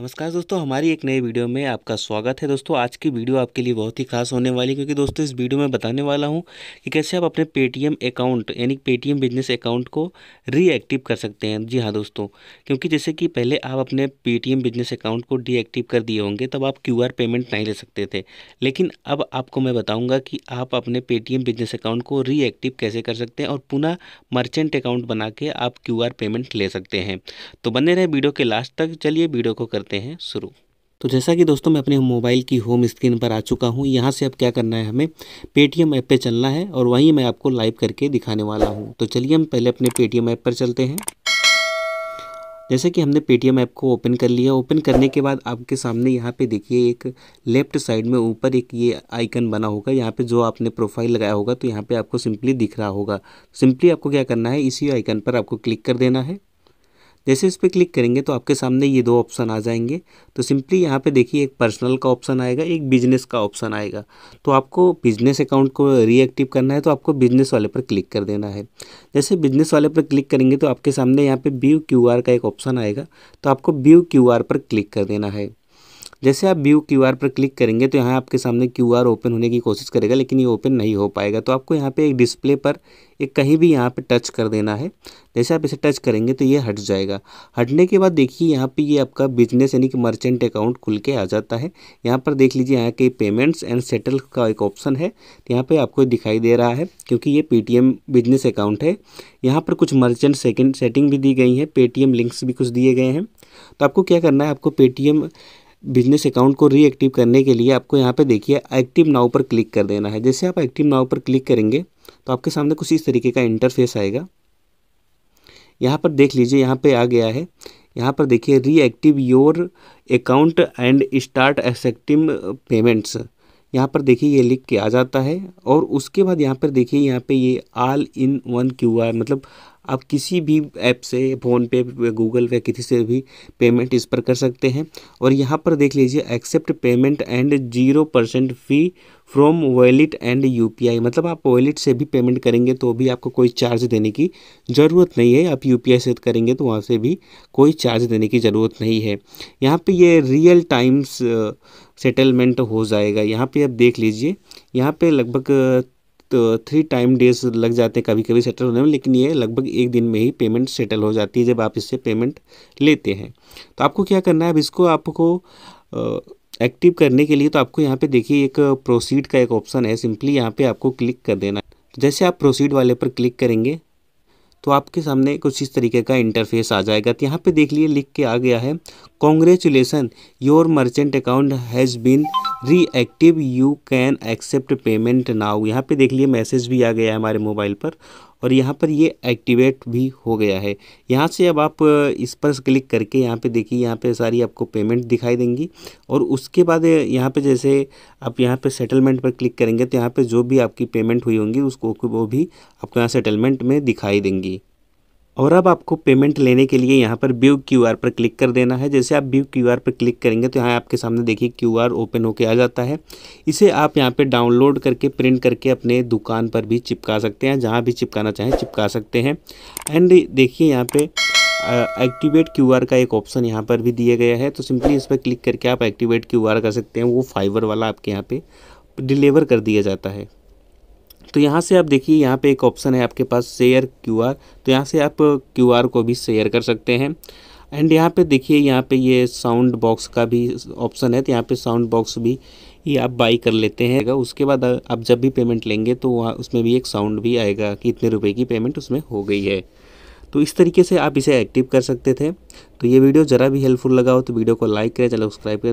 नमस्कार दोस्तों हमारी एक नई वीडियो में आपका स्वागत है दोस्तों आज की वीडियो आपके लिए बहुत ही खास होने वाली है क्योंकि दोस्तों इस वीडियो में बताने वाला हूं कि कैसे आप अपने पेटीएम अकाउंट यानी पेटीएम बिजनेस अकाउंट को रीएक्टिव कर सकते हैं जी हाँ दोस्तों क्योंकि जैसे कि पहले आप अपने पेटीएम बिजनेस अकाउंट को डीएक्टिव कर दिए होंगे तब आप क्यू पेमेंट नहीं ले सकते थे लेकिन अब आपको मैं बताऊँगा कि आप अपने पेटीएम बिजनेस अकाउंट को रीएक्टिव कैसे कर सकते हैं और पुनः मर्चेंट अकाउंट बना के आप क्यू पेमेंट ले सकते हैं तो बने रहे वीडियो के लास्ट तक चलिए वीडियो को करते करते हैं शुरू तो जैसा कि दोस्तों मैं अपने मोबाइल की होम स्क्रीन पर आ चुका हूँ यहाँ से अब क्या करना है हमें पेटीएम ऐप पे चलना है और वहीं मैं आपको लाइव करके दिखाने वाला हूँ तो चलिए हम पहले अपने पेटीएम ऐप पर चलते हैं जैसे कि हमने पेटीएम ऐप को ओपन कर लिया ओपन करने के बाद आपके सामने यहाँ पे देखिए एक लेफ्ट साइड में ऊपर एक ये आइकन बना होगा यहाँ पे जो आपने प्रोफाइल लगाया होगा तो यहाँ पे आपको सिंपली दिख रहा होगा सिंपली आपको क्या करना है इसी आइकन पर आपको क्लिक कर देना है जैसे इस पर क्लिक करेंगे तो आपके सामने ये दो ऑप्शन आ जाएंगे तो सिंपली यहाँ पे देखिए एक पर्सनल का ऑप्शन आएगा एक बिजनेस का ऑप्शन आएगा तो आपको बिजनेस अकाउंट को रीएक्टिव करना है तो आपको बिजनेस वाले पर क्लिक कर देना है जैसे बिजनेस वाले पर क्लिक करेंगे तो आपके सामने यहाँ पर व्यू क्यू का एक ऑप्शन आएगा तो आपको व्यू क्यू पर क्लिक कर देना है जैसे आप व्यू क्यू पर क्लिक करेंगे तो यहाँ आपके सामने क्यू ओपन होने की कोशिश करेगा लेकिन ये ओपन नहीं हो पाएगा तो आपको यहाँ पर एक डिस्प्ले पर एक कहीं भी यहाँ पर टच कर देना है जैसे आप इसे टच करेंगे तो ये हट जाएगा हटने के बाद देखिए यहाँ पे ये आपका बिजनेस यानी कि मर्चेंट अकाउंट खुल के आ जाता है यहाँ पर देख लीजिए यहाँ के पेमेंट्स एंड सेटल का एक ऑप्शन है यहाँ पे आपको दिखाई दे रहा है क्योंकि ये पेटीएम बिजनेस अकाउंट है यहाँ पर कुछ मर्चेंट सेकेंड सेटिंग भी दी गई है पेटीएम लिंक्स भी कुछ दिए गए हैं तो आपको क्या करना है आपको पेटीएम बिजनेस अकाउंट को रीएक्टिव करने के लिए आपको यहाँ पे देखिए एक्टिव नाव पर क्लिक कर देना है जैसे आप एक्टिव नाव पर क्लिक करेंगे तो आपके सामने कुछ इस तरीके का इंटरफेस आएगा यहाँ पर देख लीजिए यहाँ पे आ गया है यहाँ पर देखिए reactive your account and start accepting payments यहाँ पर देखिए ये लिख के आ जाता है और उसके बाद यहाँ पर देखिए यहाँ पे ये आल इन वन क्यू मतलब आप किसी भी ऐप से फ़ोनपे गूगल पे किसी से भी पेमेंट इस पर कर सकते हैं और यहाँ पर देख लीजिए accept payment and zero percent fee from wallet and UPI मतलब आप वॉलेट से भी पेमेंट करेंगे तो भी आपको कोई चार्ज देने की ज़रूरत नहीं है आप यूपीआई से करेंगे तो वहाँ से भी कोई चार्ज देने की ज़रूरत नहीं है यहाँ पर ये रियल टाइम्स सेटलमेंट हो जाएगा यहाँ पे आप देख लीजिए यहाँ पे लगभग तो थ्री टाइम डेज लग जाते हैं कभी कभी सेटल होने में लेकिन ये लगभग एक दिन में ही पेमेंट सेटल हो जाती है जब आप इससे पेमेंट लेते हैं तो आपको क्या करना है अब इसको आपको एक्टिव करने के लिए तो आपको यहाँ पे देखिए एक प्रोसीड का एक ऑप्शन है सिंपली यहाँ पे आपको क्लिक कर देना जैसे आप प्रोसीड वाले पर क्लिक करेंगे तो आपके सामने कुछ इस तरीके का इंटरफेस आ जाएगा तो यहाँ पे देख लिए लिख के आ गया है congratulation your merchant account has been reactive you can accept payment now यहाँ पे देख लिए मैसेज भी आ गया है हमारे मोबाइल पर और यहाँ पर ये एक्टिवेट भी हो गया है यहाँ से अब आप इस पर क्लिक करके यहाँ पे देखिए यहाँ पे सारी आपको पेमेंट दिखाई देंगी और उसके बाद यहाँ पे जैसे आप यहाँ पे सेटलमेंट पर क्लिक करेंगे तो यहाँ पे जो भी आपकी पेमेंट हुई होंगी उसको वो भी आपको यहाँ सेटलमेंट में दिखाई देंगी और अब आपको पेमेंट लेने के लिए यहाँ पर व्यू क्यू आर पर क्लिक कर देना है जैसे आप व्यू क्यू आर पर क्लिक करेंगे तो यहाँ आपके सामने देखिए क्यू आर ओपन होकर आ जाता है इसे आप यहाँ पे डाउनलोड करके प्रिंट करके अपने दुकान पर भी चिपका सकते हैं जहाँ भी चिपकाना चाहें चिपका सकते हैं एंड देखिए यहाँ पर एक्टिवेट क्यू आर का एक ऑप्शन यहाँ पर भी दिया गया है तो सिंपली इस पर क्लिक करके आप एक्टिवेट क्यू आर कर सकते हैं वो फाइबर वाला आपके यहाँ पर डिलीवर कर दिया जाता है तो यहाँ से आप देखिए यहाँ पे एक ऑप्शन है आपके पास शेयर क्यूआर तो यहाँ से आप क्यूआर को भी शेयर कर सकते हैं एंड यहाँ पे देखिए यहाँ पे ये साउंड बॉक्स का भी ऑप्शन है तो यहाँ पे साउंड बॉक्स भी ये आप बाई कर लेते हैं उसके बाद आप जब भी पेमेंट लेंगे तो वहाँ उसमें भी एक साउंड भी आएगा कि इतने रुपये की पेमेंट उसमें हो गई है तो इस तरीके से आप इसे एक्टिव कर सकते थे तो ये वीडियो ज़रा भी हेल्पफुल लगा हो तो वीडियो को लाइक करें चलो सब्सक्राइब करें